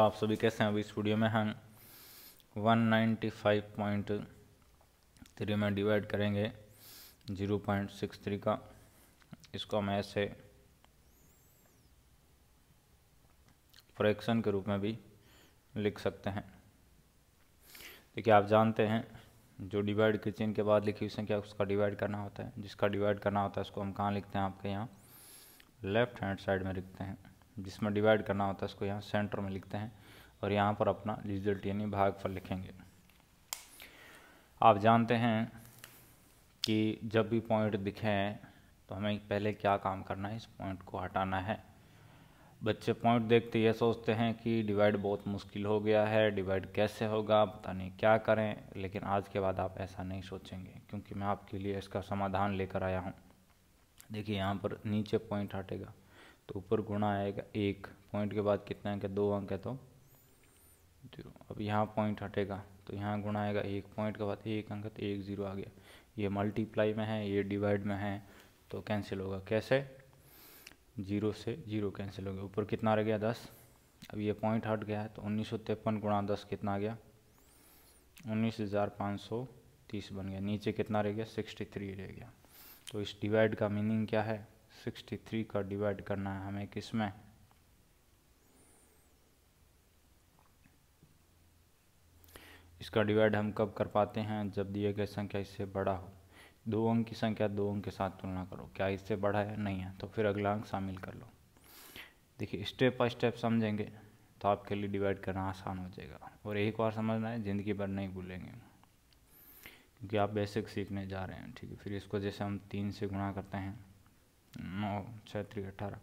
आप सभी कैसे हैं अभी स्टूडियो में हम 195.3 में डिवाइड करेंगे 0.63 का इसको हम ऐसे फ्रैक्शन के रूप में भी लिख सकते हैं देखिए आप जानते हैं जो डिवाइड की चिन्ह के बाद लिखी हुई संख्या उसका डिवाइड करना होता है जिसका डिवाइड करना होता है उसको हम कहाँ लिखते हैं आपके यहाँ लेफ्ट हैंड साइड में लिखते हैं जिसमें डिवाइड करना होता है उसको यहाँ सेंटर में लिखते हैं और यहाँ पर अपना रिजल्ट यानी भागफल लिखेंगे आप जानते हैं कि जब भी पॉइंट दिखें तो हमें पहले क्या काम करना है इस पॉइंट को हटाना है बच्चे पॉइंट देखते ये सोचते हैं कि डिवाइड बहुत मुश्किल हो गया है डिवाइड कैसे होगा पता नहीं क्या करें लेकिन आज के बाद आप ऐसा नहीं सोचेंगे क्योंकि मैं आपके लिए इसका समाधान लेकर आया हूँ देखिए यहाँ पर नीचे पॉइंट हटेगा तो ऊपर गुणा आएगा एक पॉइंट के बाद कितना अंक है दो अंक है तो जीरो अब यहाँ पॉइंट हटेगा तो यहाँ गुणा आएगा एक पॉइंट के बाद एक अंक है तो एक जीरो आ गया ये मल्टीप्लाई में है ये डिवाइड में है तो कैंसिल होगा कैसे जीरो से जीरो कैंसिल हो गया ऊपर कितना रह गया दस अब ये पॉइंट हट गया है तो उन्नीस सौ तिरपन गुणा दस कितना आ गया उन्नीस हज़ार पाँच सौ तीस बन गया नीचे कितना रह गया सिक्सटी थ्री रह गया तो इस डिवाइड का मीनिंग क्या है 63 का डिवाइड करना है हमें किसमें इसका डिवाइड हम कब कर पाते हैं जब दिए गए संख्या इससे बड़ा हो दो अंक की संख्या दो अंक के साथ तुलना करो क्या इससे बड़ा है नहीं है तो फिर अगला अंक शामिल कर लो देखिए स्टेप बाय स्टेप समझेंगे तो आपके लिए डिवाइड करना आसान हो जाएगा और एक बार समझना है ज़िंदगी भर नहीं भूलेंगे क्योंकि आप बेसिक सीखने जा रहे हैं ठीक है फिर इसको जैसे हम तीन से गुणा करते हैं छः थ्री अठारह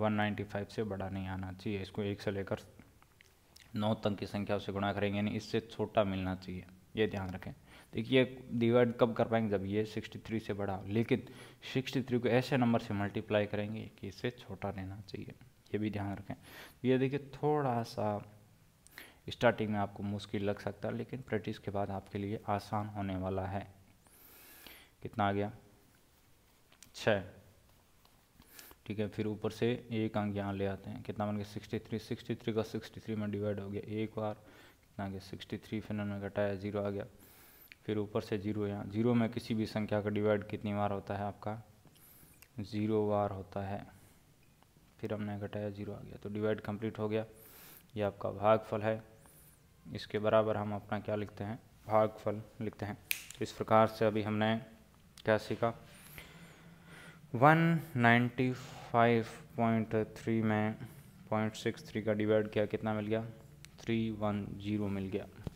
वन नाइन्टी फाइव से बड़ा नहीं आना चाहिए इसको एक से लेकर नौ तक की संख्या से गुणा करेंगे यानी इससे छोटा मिलना चाहिए ये ध्यान रखें देखिए डिवाइड कब कर पाएंगे जब ये सिक्सटी थ्री से बड़ा हो लेकिन सिक्सटी थ्री को ऐसे नंबर से मल्टीप्लाई करेंगे कि इससे छोटा रहना चाहिए ये भी ध्यान रखें ये देखिए थोड़ा सा स्टार्टिंग में आपको मुश्किल लग सकता है लेकिन प्रैक्टिस के बाद आपके लिए आसान होने वाला है कितना आ गया छः ठीक है फिर ऊपर से एक अंक यहाँ ले आते हैं कितना बन गया सिक्सटी थ्री सिक्सटी थ्री का सिक्सटी थ्री में डिवाइड हो गया एक बार कितना गया सिक्सटी थ्री फिर उन्होंने घटाया जीरो आ गया फिर ऊपर से जीरो यहाँ जीरो में किसी भी संख्या का डिवाइड कितनी बार होता है आपका ज़ीरो बार होता है फिर हमने घटाया जीरो आ गया तो डिवाइड कंप्लीट हो गया ये आपका भागफल है इसके बराबर हम अपना क्या लिखते हैं भागफल लिखते हैं तो इस प्रकार से अभी हमने क्या सीखा 195.3 में 0.63 का डिवाइड किया कितना मिल गया 310 मिल गया